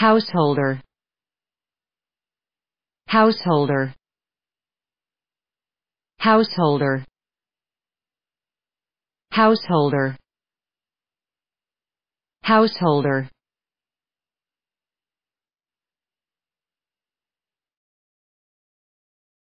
householder householder householder householder householder